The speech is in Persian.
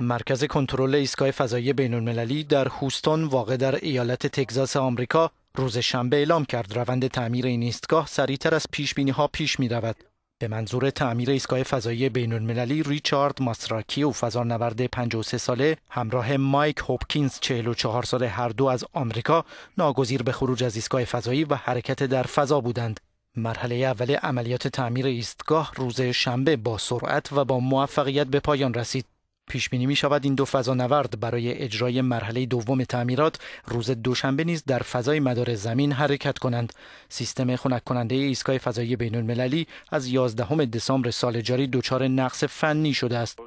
مرکز کنترل ایستگاه فضایی بین المللی در هوستون واقع در ایالت تگزاس آمریکا روز شنبه اعلام کرد روند تعمیر این ایستگاه سریعتر از پیش بینی ها پیش می رود. به منظور تعمیر ایستگاه فضایی بین المللی ریچارد ماسراکی و فضانورد 53 ساله همراه مایک هوپکینز 44 ساله هر دو از آمریکا ناگزیر به خروج از ایستگاه فضایی و حرکت در فضا بودند. مرحله اول عملیات تعمیر ایستگاه روز شنبه با سرعت و با موفقیت به پایان رسید. پیش بینی می شود این دو فضا نورد برای اجرای مرحله دوم تعمیرات روز دوشنبه نیز در فضای مدار زمین حرکت کنند. سیستم خنک کننده ایستگاه فضایی بین المللی از 11 دسامبر سال جاری دچار نقص فنی شده است.